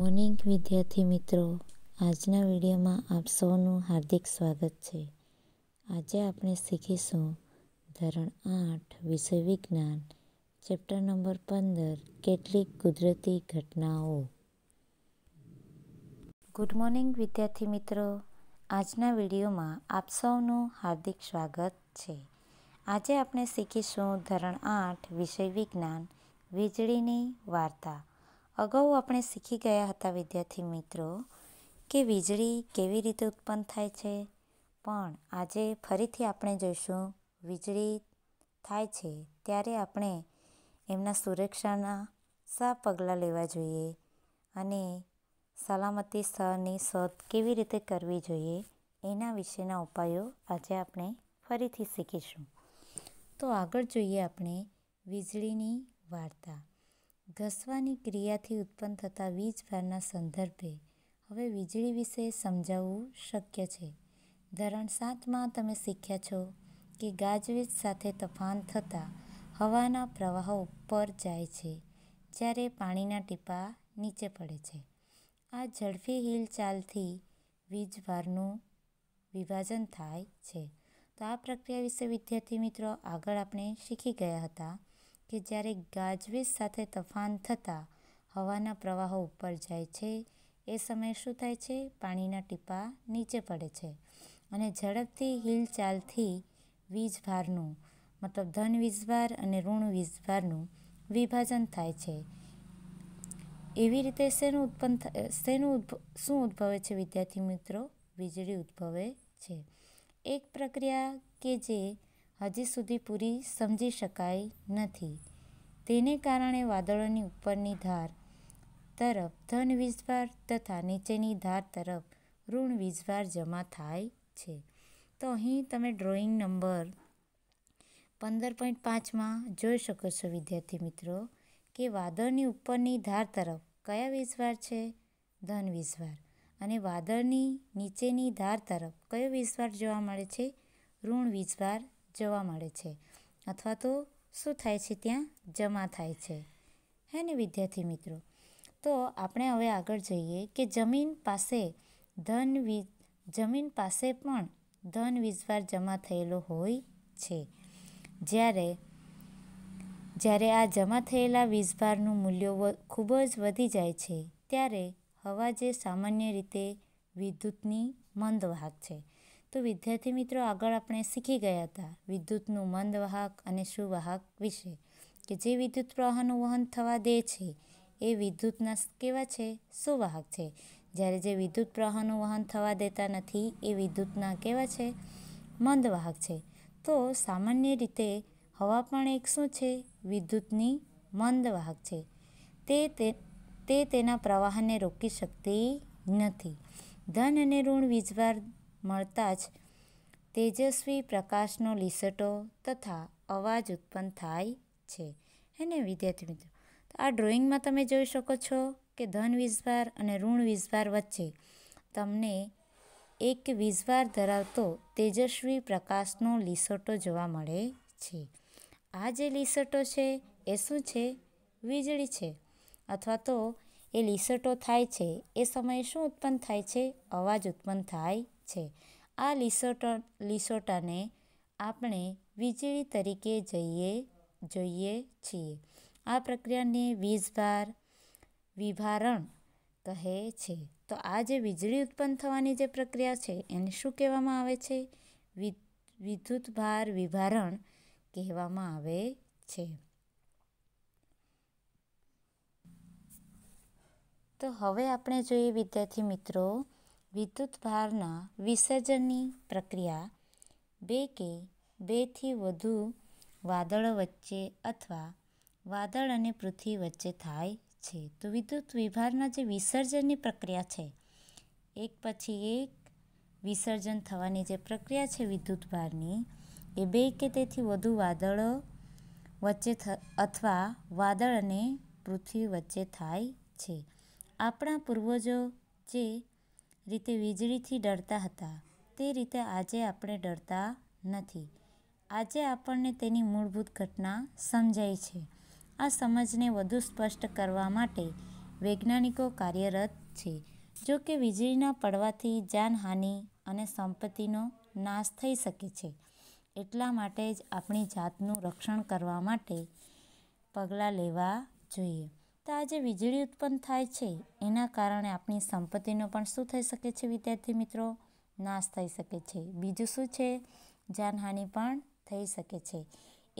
morning વિદ્યાર્થી મિત્રો આજના વિડીયોમાં આપ સૌનું હાર્દિક સ્વાગત છે આજે આપણે શીખીશું ધોરણ આઠ વિષય વિજ્ઞાન ચેપ્ટર નંબર પંદર કેટલીક કુદરતી ઘટનાઓ ગુડ મોર્નિંગ વિદ્યાર્થી મિત્રો આજના વિડીયોમાં આપ સૌનું હાર્દિક સ્વાગત છે આજે આપણે શીખીશું ધોરણ આઠ વિષય વિજ્ઞાન વીજળીની વાર્તા અગાઉ આપણે શીખી ગયા હતા વિદ્યાર્થી મિત્રો કે વીજળી કેવી રીતે ઉત્પન્ન થાય છે પણ આજે ફરીથી આપણે જોઈશું વીજળી થાય છે ત્યારે આપણે એમના સુરક્ષાના સા પગલાં લેવા જોઈએ અને સલામતી સ્થળની શોધ કેવી રીતે કરવી જોઈએ એના વિશેના ઉપાયો આજે આપણે ફરીથી શીખીશું તો આગળ જોઈએ આપણે વીજળીની વાર્તા ઘસવાની ક્રિયાથી ઉત્પન્ન થતા વીજભારના સંદર્ભે હવે વીજળી વિશે સમજાવવું શક્ય છે ધરણ સાતમાં તમે શીખ્યા છો કે ગાજવીજ સાથે તફાન થતાં હવાના પ્રવાહો ઉપર જાય છે જ્યારે પાણીના ટીપા નીચે પડે છે આ ઝડપી હિલચાલથી વીજભારનું વિભાજન થાય છે તો આ પ્રક્રિયા વિશે વિદ્યાર્થી મિત્રો આગળ આપણે શીખી ગયા હતા કે જ્યારે ગાજવીજ સાથે તફાન થતાં હવાના પ્રવાહો ઉપર જાય છે એ સમયે શું થાય છે પાણીના ટીપા નીચે પડે છે અને ઝડપથી હિલચાલથી વીજભારનું મતલબ ધન વીજભાર અને ઋણ વીજભારનું વિભાજન થાય છે એવી રીતે શેનું ઉત્પન્ન શેનું શું ઉદ્ભવે છે વિદ્યાર્થી મિત્રો વીજળી ઉદ્ભવે છે એક પ્રક્રિયા કે જે હજી સુધી પૂરી સમજી શકાય નથી તેને કારણે વાદળોની ઉપરની ધાર તરફ ધન વીજભાર તથા નીચેની ધાર તરફ ઋણ વીજભાર જમા થાય છે તો અહીં તમે ડ્રોઈંગ નંબર પંદર પોઈન્ટ પાંચમાં જોઈ શકો છો વિદ્યાર્થી મિત્રો કે વાદળની ઉપરની ધાર તરફ કયા વીજભાર છે ધન વીજભાર અને વાદળની નીચેની ધાર તરફ કયો વીજભાર જોવા મળે છે ઋણ વીજભાર જોવા મળે છે અથવા તો શું થાય છે ત્યાં જમા થાય છે હે ને વિદ્યાર્થી મિત્રો તો આપણે હવે આગળ જઈએ કે જમીન પાસે ધન વી જમીન પાસે પણ ધન વીજવાર જમા થયેલો હોય છે જ્યારે જ્યારે આ જમા થયેલા વીજભારનું મૂલ્ય ખૂબ જ વધી જાય છે ત્યારે હવા જે સામાન્ય રીતે વિદ્યુતની મંદવાહક છે તો વિદ્યાર્થી મિત્રો આગળ આપણે શીખી ગયા હતા વિદ્યુતનું મંદ વાહક અને સુવાહક વિશે કે જે વિદ્યુત પ્રવાહનું વહન થવા દે છે એ વિદ્યુતના કેવા છે સુવાહક છે જ્યારે જે વિદ્યુત પ્રવાહનું વહન થવા દેતા નથી એ વિદ્યુતના કેવા છે મંદ વાહક છે તો સામાન્ય રીતે હવા પણ એક શું છે વિદ્યુતની મંદ વાહક છે તે તે તે તેના પ્રવાહને રોકી શકતી નથી ધન અને ઋણ વીજવાર મળતા જ તેજસ્વી પ્રકાશનો લીસટો તથા અવાજ ઉત્પન્ન થાય છે હેને વિદ્યાર્થી મિત્રો તો આ ડ્રોઈંગમાં તમે જોઈ શકો છો કે ધન વીજભાર અને ઋણ વીજભાર વચ્ચે તમને એક વીજભાર ધરાવતો તેજસ્વી પ્રકાશનો લીસટો જોવા મળે છે આ જે લીસટો છે એ શું છે વીજળી છે અથવા તો એ લીસટો થાય છે એ સમયે શું ઉત્પન્ન થાય છે અવાજ ઉત્પન્ન થાય છે આ લિસોટો લિસોટાને આપણે વીજળી તરીકે જઈએ જોઈએ છીએ આ પ્રક્રિયાને વીજભાર વિભારણ કહે છે તો આ જે વીજળી ઉત્પન્ન થવાની જે પ્રક્રિયા છે એને શું કહેવામાં આવે છે વિદ્યુતભાર વિભારણ કહેવામાં આવે છે તો હવે આપણે જોઈએ વિદ્યાર્થી મિત્રો વિદ્યુતભારના વિસર્જનની પ્રક્રિયા બે કે બેથી વધુ વાદળો વચ્ચે અથવા વાદળ અને પૃથ્વી વચ્ચે થાય છે તો વિદ્યુત વિભારના જે વિસર્જનની પ્રક્રિયા છે એક પછી એક વિસર્જન થવાની જે પ્રક્રિયા છે વિદ્યુત ભારની એ બે કે તેથી વધુ વાદળો વચ્ચે અથવા વાદળ અને પૃથ્વી વચ્ચે થાય છે આપણા પૂર્વજો જે રીતે વીજળીથી ડરતા હતા તે રીતે આજે આપણે ડરતા નથી આજે આપણને તેની મૂળભૂત ઘટના સમજાય છે આ સમજને વધુ સ્પષ્ટ કરવા માટે વૈજ્ઞાનિકો કાર્યરત છે જો કે વીજળીના પડવાથી જાનહાનિ અને સંપત્તિનો નાશ થઈ શકે છે એટલા માટે જ આપણી જાતનું રક્ષણ કરવા માટે પગલાં લેવા જોઈએ તો આ જે વીજળી ઉત્પન્ન થાય છે એના કારણે આપણી સંપત્તિનો પણ શું થઈ શકે છે વિદ્યાર્થી મિત્રો નાશ થઈ શકે છે બીજું શું છે જાનહાનિ પણ થઈ શકે છે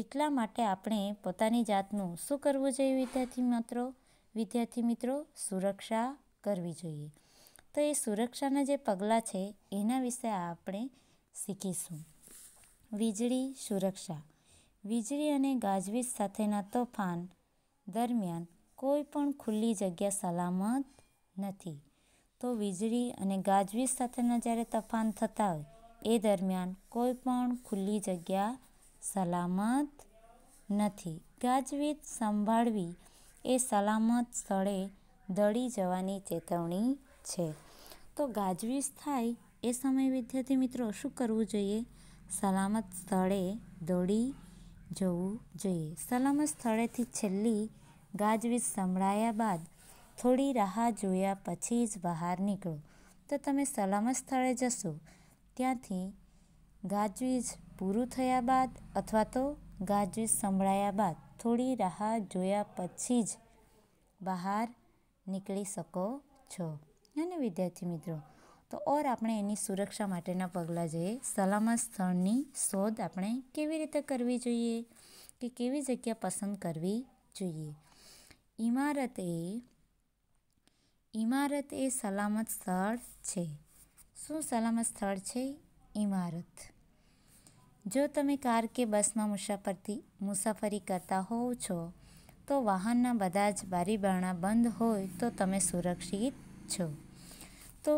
એટલા માટે આપણે પોતાની જાતનું શું કરવું જોઈએ વિદ્યાર્થી મિત્રો વિદ્યાર્થી મિત્રો સુરક્ષા કરવી જોઈએ તો એ સુરક્ષાના જે પગલાં છે એના વિશે આપણે શીખીશું વીજળી સુરક્ષા વીજળી અને ગાજવીજ સાથેના તોફાન દરમિયાન કોઈ પણ ખુલ્લી જગ્યા સલામત નથી તો વીજળી અને ગાજવીજ સાથેના જ્યારે તફાન થતા હોય એ દરમિયાન કોઈ પણ ખુલ્લી જગ્યા સલામત નથી ગાજવીજ સંભાળવી એ સલામત સ્થળે દળી જવાની ચેતવણી છે તો ગાજવીજ થાય એ સમયે વિદ્યાર્થી મિત્રો શું કરવું જોઈએ સલામત સ્થળે દોડી જવું જોઈએ સલામત સ્થળેથી છેલ્લી ગાજવીજ સંભળાયા બાદ થોડી રાહ જોયા પછી જ બહાર નીકળો તો તમે સલામત સ્થળે જશો ત્યાંથી ગાજવીજ પૂરું થયા બાદ અથવા તો ગાજવીજ સંભળાયા બાદ થોડી રાહ જોયા પછી જ બહાર નીકળી શકો છો અને વિદ્યાર્થી મિત્રો તો ઓર આપણે એની સુરક્ષા માટેના પગલાં જોઈએ સલામત સ્થળની શોધ આપણે કેવી રીતે કરવી જોઈએ કે કેવી જગ્યા પસંદ કરવી જોઈએ ઈમારત એ ઇમારત એ સલામત સ્થળ છે શું સલામત સ્થળ છે ઇમારત જો તમે કાર કે બસમાં મુસાફરથી મુસાફરી કરતા હોવ છો તો વાહનના બધા જ બારીબારણા બંધ હોય તો તમે સુરક્ષિત છો તો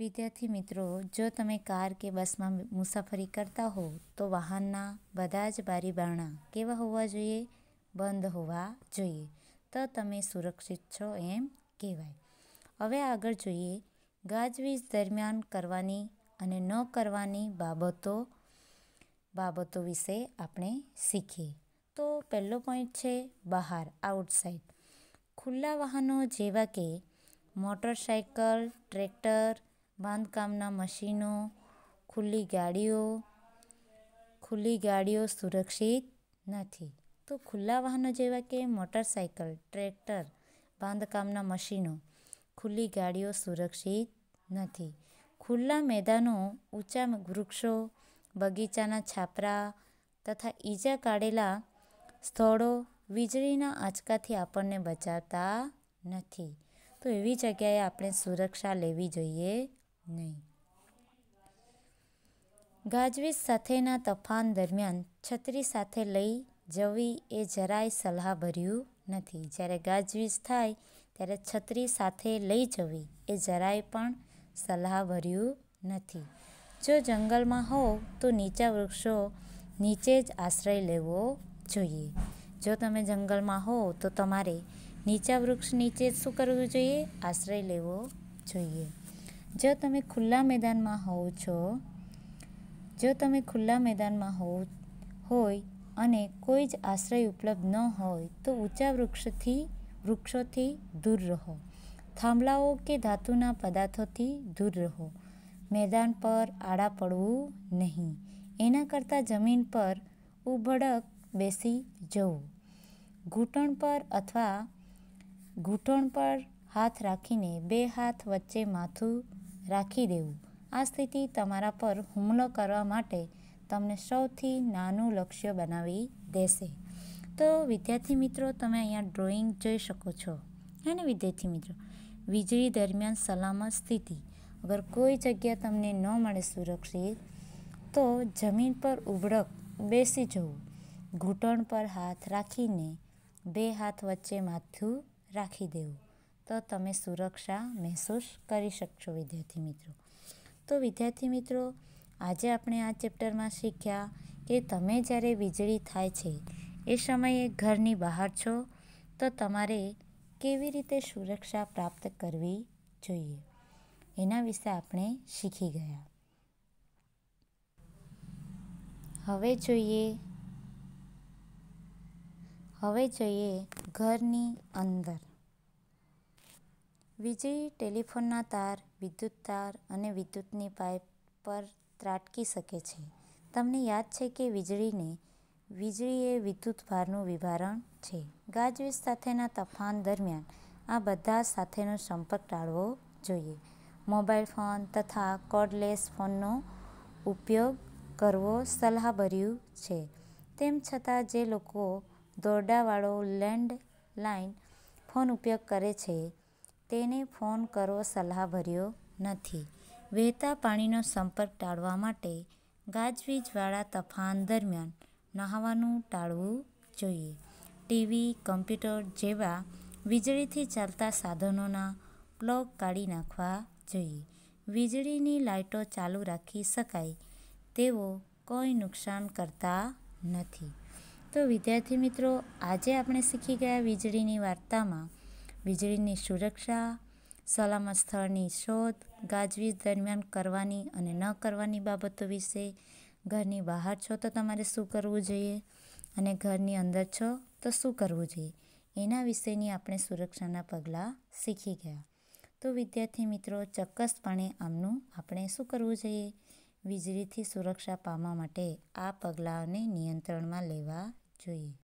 વિદ્યાર્થી મિત્રો જો તમે કાર કે બસમાં મુસાફરી કરતા હો તો વાહનના બધા જ બારીબારણા કેવા હોવા જોઈએ બંધ હોવા જોઈએ તો તમે સુરક્ષિત છો એમ કહેવાય હવે આગળ જોઈએ ગાજવીજ દરમિયાન કરવાની અને ન કરવાની બાબતો બાબતો વિશે આપણે શીખીએ તો પહેલો પોઈન્ટ છે બહાર આઉટસાઇડ ખુલ્લા વાહનો જેવા કે મોટરસાઇકલ ટ્રેક્ટર બાંધકામના મશીનો ખુલ્લી ગાડીઓ ખુલ્લી ગાડીઓ સુરક્ષિત નથી તો ખુલ્લા વાહનો જેવા કે મોટરસાયકલ ટ્રેક્ટર બાંધકામના મશીનો ખુલ્લી ગાડીઓ સુરક્ષિત નથી ખુલ્લા મેદાનો ઊંચા વૃક્ષો બગીચાના છાપરા તથા ઈજા કાઢેલા સ્થળો વીજળીના આંચકાથી આપણને બચાવતા નથી તો એવી જગ્યાએ આપણે સુરક્ષા લેવી જોઈએ નહીં ગાજવીજ સાથેના તફાન દરમિયાન છત્રી સાથે લઈ જવી એ જરાય સલાહભર્યું નથી જ્યારે ગાજવીજ થાય ત્યારે છત્રી સાથે લઈ જવી એ જરાય પણ સલાહભર્યું નથી જો જંગલમાં હોવ તો નીચા વૃક્ષો નીચે જ આશ્રય લેવો જોઈએ જો તમે જંગલમાં હોવ તો તમારે નીચા વૃક્ષ નીચે શું કરવું જોઈએ આશ્રય લેવો જોઈએ જો તમે ખુલ્લા મેદાનમાં હોવ છો જો તમે ખુલ્લા મેદાનમાં હોવ હોય અને કોઈ જ આશ્રય ઉપલબ્ધ ન હોય તો ઊંચા વૃક્ષથી વૃક્ષોથી દૂર રહો થાંભલાઓ કે ધાતુના પદાર્થોથી દૂર રહો મેદાન પર આડા પડવું નહીં એના કરતાં જમીન પર ઉભડક બેસી જવું ઘૂંટણ પર અથવા ઘૂંટણ પર હાથ રાખીને બે હાથ વચ્ચે માથું રાખી દેવું આ સ્થિતિ તમારા પર હુમલો કરવા માટે તમને સૌથી નાનું લક્ષ્ય બનાવી દેશે તો વિદ્યાર્થી મિત્રો તમે અહીંયા ડ્રોઈંગ જોઈ શકો છો હે ને વિદ્યાર્થી મિત્રો વીજળી દરમિયાન સલામત સ્થિતિ અગર કોઈ જગ્યા તમને ન મળે સુરક્ષિત તો જમીન પર ઉબડક બેસી જવું ઘૂંટણ પર હાથ રાખીને બે હાથ વચ્ચે માથું રાખી દેવું તો તમે સુરક્ષા મહેસૂસ કરી શકશો વિદ્યાર્થી મિત્રો તો વિદ્યાર્થી મિત્રો આજે આપણે આ ચેપ્ટરમાં શીખ્યા કે તમે જ્યારે વીજળી થાય છે એ સમયે ઘરની બહાર છો તો તમારે કેવી રીતે સુરક્ષા પ્રાપ્ત કરવી જોઈએ એના વિશે આપણે શીખી ગયા હવે જોઈએ હવે જોઈએ ઘરની અંદર વીજળી ટેલિફોનના તાર વિદ્યુત તાર અને વિદ્યુતની પાઇપ પર ત્રાટકી શકે છે તમને યાદ છે કે વીજળીને વીજળી એ ભારનું વિભારણ છે ગાજવીજ સાથેના તફાન દરમિયાન આ બધા સાથેનો સંપર્ક ટાળવો જોઈએ મોબાઈલ ફોન તથા કોર્ડલેસ ફોનનો ઉપયોગ કરવો સલાહભર્યું છે તેમ છતાં જે લોકો દોરડાવાળો લેન્ડલાઇન ફોન ઉપયોગ કરે છે તેને ફોન કરવો સલાહભર્યો નથી વહેતા પાણીનો સંપર્ક ટાળવા માટે ગાજવીજવાળા તફાન દરમિયાન નહાવાનું ટાળવું જોઈએ ટીવી કમ્પ્યુટર જેવા વીજળીથી ચાલતા સાધનોના પ્લગ કાઢી નાખવા જોઈએ વીજળીની લાઇટો ચાલુ રાખી શકાય તેવો કોઈ નુકસાન કરતા નથી તો વિદ્યાર્થી મિત્રો આજે આપણે શીખી ગયા વીજળીની વાર્તામાં વીજળીની સુરક્ષા સલામત સ્થળની શોધ ગાજવીજ દરમિયાન કરવાની અને ન કરવાની બાબતો વિશે ઘરની બહાર છો તો તમારે શું કરવું જોઈએ અને ઘરની અંદર છો તો શું કરવું જોઈએ એના વિશેની આપણે સુરક્ષાના પગલાં શીખી ગયા તો વિદ્યાર્થી મિત્રો ચોક્કસપણે આમનું આપણે શું કરવું જોઈએ વીજળીથી સુરક્ષા પામવા માટે આ પગલાંઓને નિયંત્રણમાં લેવા જોઈએ